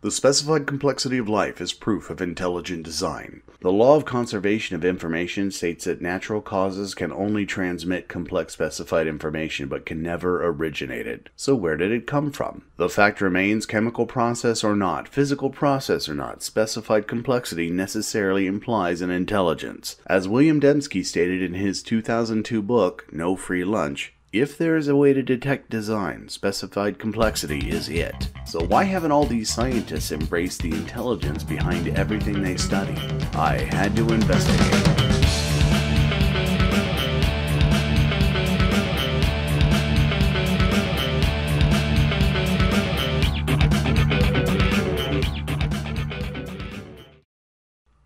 The specified complexity of life is proof of intelligent design. The law of conservation of information states that natural causes can only transmit complex specified information but can never originate it. So where did it come from? The fact remains chemical process or not, physical process or not, specified complexity necessarily implies an intelligence. As William Dembski stated in his 2002 book, No Free Lunch, if there is a way to detect design, specified complexity is it. So why haven't all these scientists embraced the intelligence behind everything they study? I had to investigate.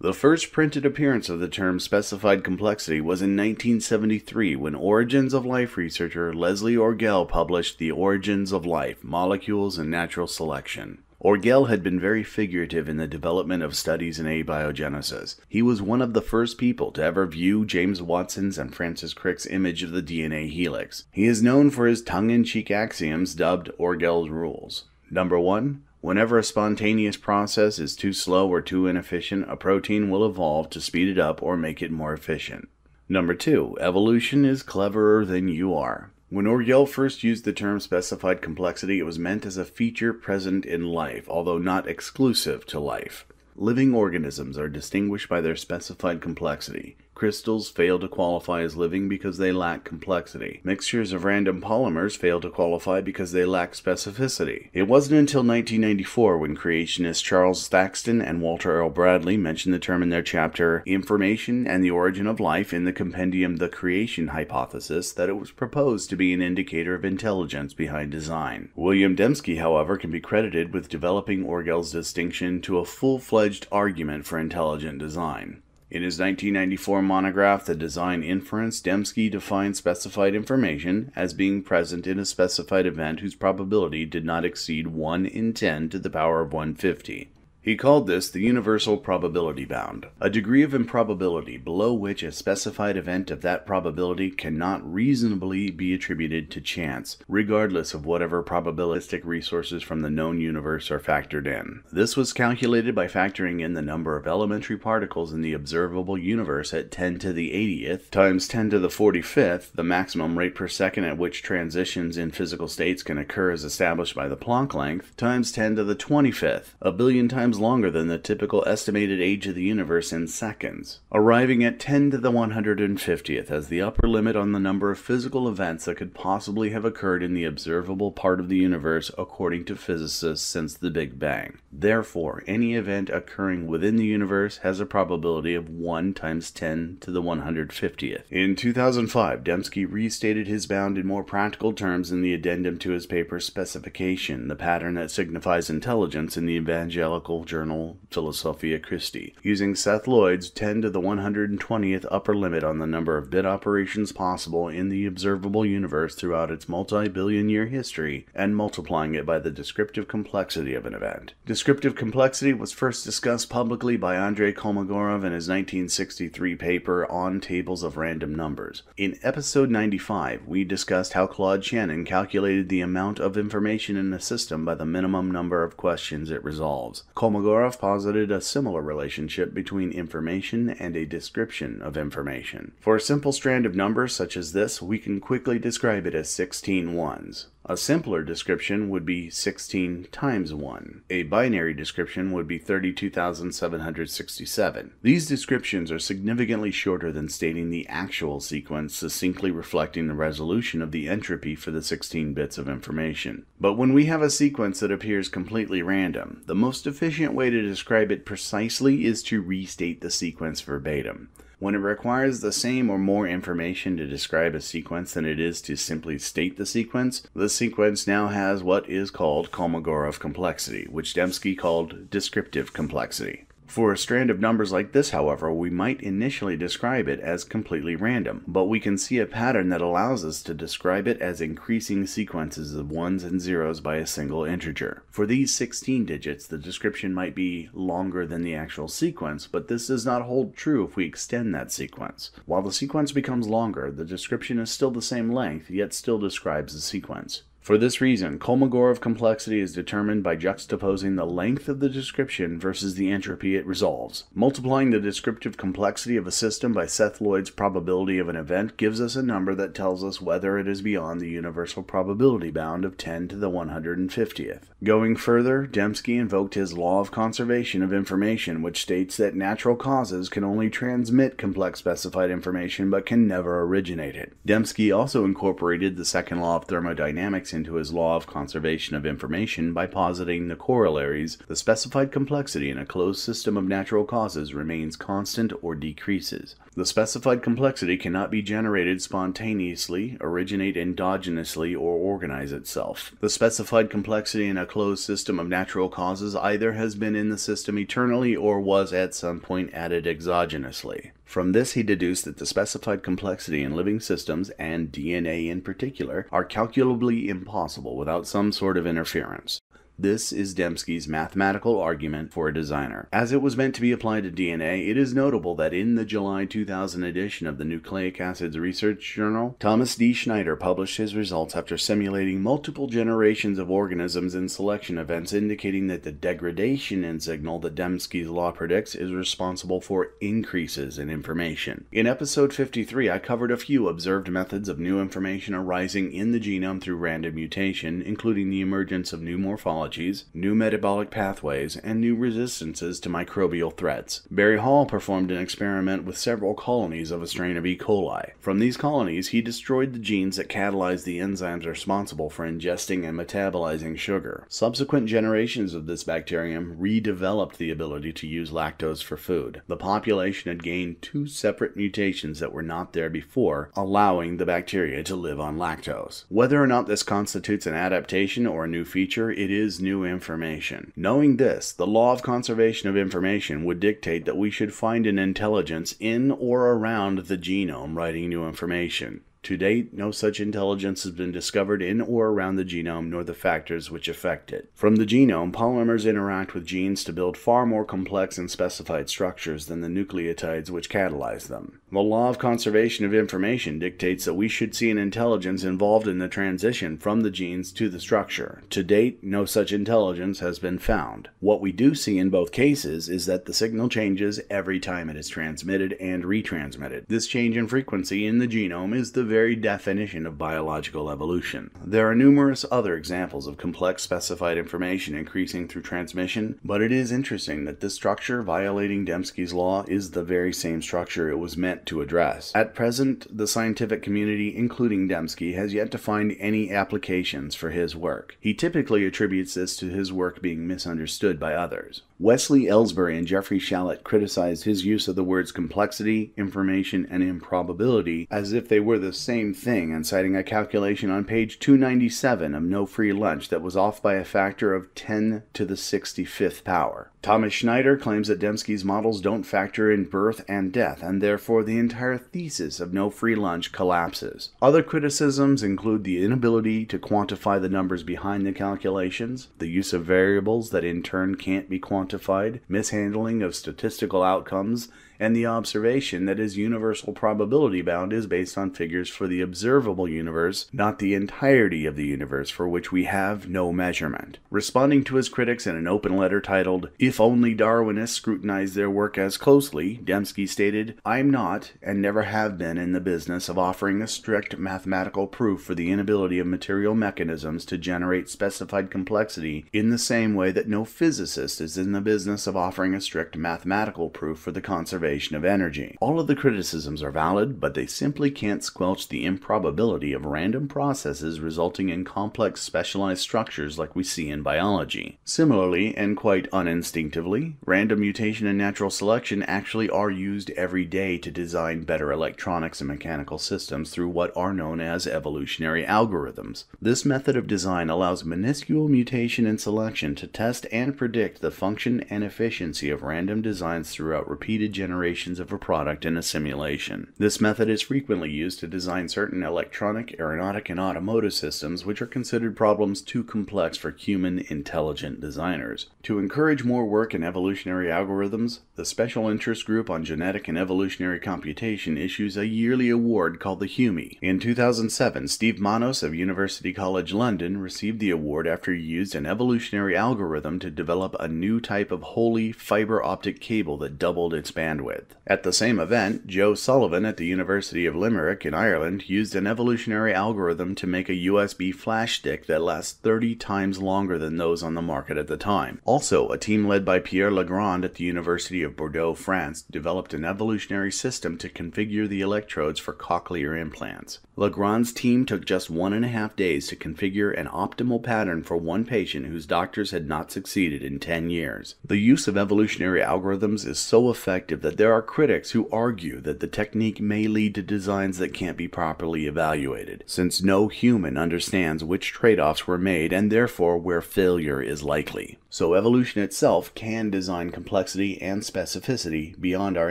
The first printed appearance of the term specified complexity was in 1973 when Origins of Life researcher Leslie Orgel published The Origins of Life Molecules and Natural Selection. Orgel had been very figurative in the development of studies in abiogenesis. He was one of the first people to ever view James Watson's and Francis Crick's image of the DNA helix. He is known for his tongue in cheek axioms dubbed Orgel's Rules. Number one, Whenever a spontaneous process is too slow or too inefficient, a protein will evolve to speed it up or make it more efficient. Number two, evolution is cleverer than you are. When Orgel first used the term specified complexity, it was meant as a feature present in life, although not exclusive to life. Living organisms are distinguished by their specified complexity. Crystals fail to qualify as living because they lack complexity. Mixtures of random polymers fail to qualify because they lack specificity. It wasn't until 1994 when creationists Charles Thaxton and Walter Earl Bradley mentioned the term in their chapter Information and the Origin of Life in the compendium The Creation Hypothesis that it was proposed to be an indicator of intelligence behind design. William Dembski, however, can be credited with developing Orgel's distinction to a full-fledged argument for intelligent design. In his 1994 monograph, The Design Inference, Dembski defined specified information as being present in a specified event whose probability did not exceed 1 in 10 to the power of 150. He called this the universal probability bound, a degree of improbability below which a specified event of that probability cannot reasonably be attributed to chance, regardless of whatever probabilistic resources from the known universe are factored in. This was calculated by factoring in the number of elementary particles in the observable universe at 10 to the 80th times 10 to the 45th, the maximum rate per second at which transitions in physical states can occur as established by the Planck length, times 10 to the 25th, a billion times times longer than the typical estimated age of the universe in seconds, arriving at 10 to the 150th as the upper limit on the number of physical events that could possibly have occurred in the observable part of the universe according to physicists since the Big Bang. Therefore, any event occurring within the universe has a probability of 1 times 10 to the 150th. In 2005, Dembski restated his bound in more practical terms in the addendum to his paper Specification, the pattern that signifies intelligence in the evangelical medical journal Philosophia Christi, using Seth Lloyd's 10 to the 120th upper limit on the number of bit operations possible in the observable universe throughout its multi-billion year history and multiplying it by the descriptive complexity of an event. Descriptive complexity was first discussed publicly by Andrei Kolmogorov in his 1963 paper On Tables of Random Numbers. In episode 95, we discussed how Claude Shannon calculated the amount of information in a system by the minimum number of questions it resolves. Kolmogorov posited a similar relationship between information and a description of information. For a simple strand of numbers such as this, we can quickly describe it as 16 ones. A simpler description would be 16 times 1. A binary description would be 32,767. These descriptions are significantly shorter than stating the actual sequence, succinctly reflecting the resolution of the entropy for the 16 bits of information. But when we have a sequence that appears completely random, the most efficient way to describe it precisely is to restate the sequence verbatim when it requires the same or more information to describe a sequence than it is to simply state the sequence, the sequence now has what is called Kolmogorov complexity, which Dembski called descriptive complexity. For a strand of numbers like this, however, we might initially describe it as completely random, but we can see a pattern that allows us to describe it as increasing sequences of ones and zeros by a single integer. For these 16 digits, the description might be longer than the actual sequence, but this does not hold true if we extend that sequence. While the sequence becomes longer, the description is still the same length, yet still describes the sequence. For this reason, Kolmogorov complexity is determined by juxtaposing the length of the description versus the entropy it resolves. Multiplying the descriptive complexity of a system by Seth Lloyd's probability of an event gives us a number that tells us whether it is beyond the universal probability bound of 10 to the 150th. Going further, Dembski invoked his law of conservation of information, which states that natural causes can only transmit complex specified information but can never originate it. Dembski also incorporated the second law of thermodynamics into his law of conservation of information by positing the corollaries the specified complexity in a closed system of natural causes remains constant or decreases. The specified complexity cannot be generated spontaneously, originate endogenously, or organize itself. The specified complexity in a closed system of natural causes either has been in the system eternally or was at some point added exogenously. From this, he deduced that the specified complexity in living systems, and DNA in particular, are calculably impossible without some sort of interference. This is Dembski's mathematical argument for a designer. As it was meant to be applied to DNA, it is notable that in the July 2000 edition of the Nucleic Acids Research Journal, Thomas D. Schneider published his results after simulating multiple generations of organisms in selection events, indicating that the degradation in signal that Dembski's law predicts is responsible for increases in information. In episode 53, I covered a few observed methods of new information arising in the genome through random mutation, including the emergence of new morphology new metabolic pathways, and new resistances to microbial threats. Barry Hall performed an experiment with several colonies of a strain of E. coli. From these colonies, he destroyed the genes that catalyze the enzymes responsible for ingesting and metabolizing sugar. Subsequent generations of this bacterium redeveloped the ability to use lactose for food. The population had gained two separate mutations that were not there before, allowing the bacteria to live on lactose. Whether or not this constitutes an adaptation or a new feature, it is new information. Knowing this, the law of conservation of information would dictate that we should find an intelligence in or around the genome writing new information. To date, no such intelligence has been discovered in or around the genome nor the factors which affect it. From the genome, polymers interact with genes to build far more complex and specified structures than the nucleotides which catalyze them. The law of conservation of information dictates that we should see an intelligence involved in the transition from the genes to the structure. To date, no such intelligence has been found. What we do see in both cases is that the signal changes every time it is transmitted and retransmitted. This change in frequency in the genome is the very very definition of biological evolution. There are numerous other examples of complex specified information increasing through transmission, but it is interesting that this structure violating Dembski's law is the very same structure it was meant to address. At present, the scientific community, including Dembski, has yet to find any applications for his work. He typically attributes this to his work being misunderstood by others. Wesley Ellsbury and Jeffrey Shallet criticized his use of the words complexity, information, and improbability as if they were the same thing and citing a calculation on page 297 of No Free Lunch that was off by a factor of 10 to the 65th power. Thomas Schneider claims that Dembski's models don't factor in birth and death, and therefore the entire thesis of No Free Lunch collapses. Other criticisms include the inability to quantify the numbers behind the calculations, the use of variables that in turn can't be quantified, quantified mishandling of statistical outcomes and the observation that is universal probability bound is based on figures for the observable universe, not the entirety of the universe for which we have no measurement. Responding to his critics in an open letter titled, If Only Darwinists Scrutinized Their Work as Closely, Dembski stated, I'm not, and never have been, in the business of offering a strict mathematical proof for the inability of material mechanisms to generate specified complexity in the same way that no physicist is in the business of offering a strict mathematical proof for the conservation conservation of energy. All of the criticisms are valid, but they simply can't squelch the improbability of random processes resulting in complex specialized structures like we see in biology. Similarly, and quite uninstinctively, random mutation and natural selection actually are used every day to design better electronics and mechanical systems through what are known as evolutionary algorithms. This method of design allows minuscule mutation and selection to test and predict the function and efficiency of random designs throughout repeated generations generations of a product in a simulation. This method is frequently used to design certain electronic, aeronautic, and automotive systems which are considered problems too complex for human intelligent designers. To encourage more work in evolutionary algorithms, the Special Interest Group on Genetic and Evolutionary Computation issues a yearly award called the HUMI. In 2007, Steve Manos of University College London received the award after he used an evolutionary algorithm to develop a new type of holy fiber optic cable that doubled its bandwidth with. At the same event, Joe Sullivan at the University of Limerick in Ireland used an evolutionary algorithm to make a USB flash stick that lasts 30 times longer than those on the market at the time. Also, a team led by Pierre Legrand at the University of Bordeaux, France, developed an evolutionary system to configure the electrodes for cochlear implants. Legrand's team took just one and a half days to configure an optimal pattern for one patient whose doctors had not succeeded in 10 years. The use of evolutionary algorithms is so effective that there are critics who argue that the technique may lead to designs that can't be properly evaluated, since no human understands which trade offs were made and therefore where failure is likely. So, evolution itself can design complexity and specificity beyond our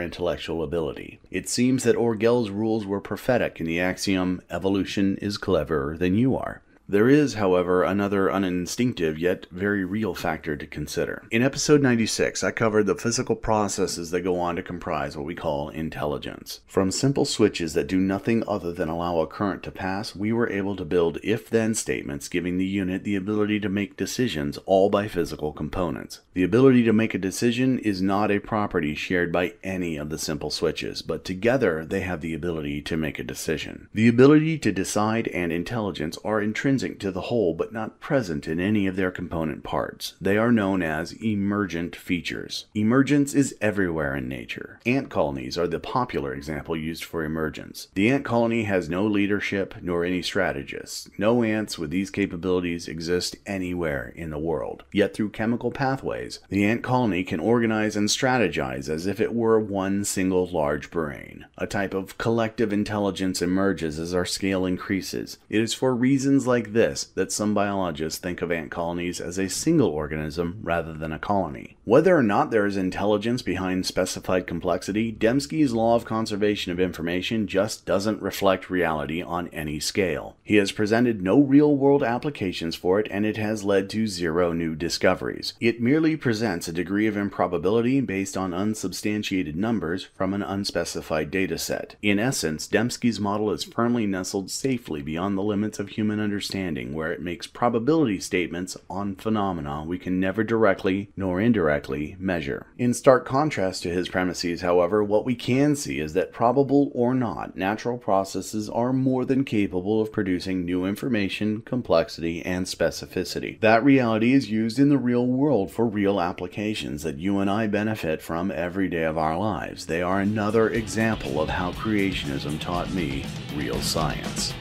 intellectual ability. It seems that Orgel's rules were prophetic in the axiom evolution is cleverer than you are. There is, however, another uninstinctive yet very real factor to consider. In episode 96, I covered the physical processes that go on to comprise what we call intelligence. From simple switches that do nothing other than allow a current to pass, we were able to build if then statements, giving the unit the ability to make decisions all by physical components. The ability to make a decision is not a property shared by any of the simple switches, but together they have the ability to make a decision. The ability to decide and intelligence are intrinsic intrinsic to the whole but not present in any of their component parts. They are known as emergent features. Emergence is everywhere in nature. Ant colonies are the popular example used for emergence. The ant colony has no leadership nor any strategists. No ants with these capabilities exist anywhere in the world. Yet through chemical pathways, the ant colony can organize and strategize as if it were one single large brain. A type of collective intelligence emerges as our scale increases. It is for reasons like like this that some biologists think of ant colonies as a single organism rather than a colony. Whether or not there is intelligence behind specified complexity, Dembski's law of conservation of information just doesn't reflect reality on any scale. He has presented no real world applications for it and it has led to zero new discoveries. It merely presents a degree of improbability based on unsubstantiated numbers from an unspecified dataset. In essence, Dembski's model is firmly nestled safely beyond the limits of human understanding understanding, where it makes probability statements on phenomena we can never directly nor indirectly measure. In stark contrast to his premises, however, what we can see is that probable or not, natural processes are more than capable of producing new information, complexity, and specificity. That reality is used in the real world for real applications that you and I benefit from every day of our lives. They are another example of how creationism taught me real science.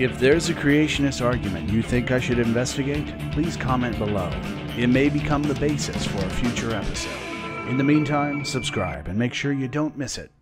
If there's a creationist argument you think I should investigate, please comment below. It may become the basis for a future episode. In the meantime, subscribe and make sure you don't miss it.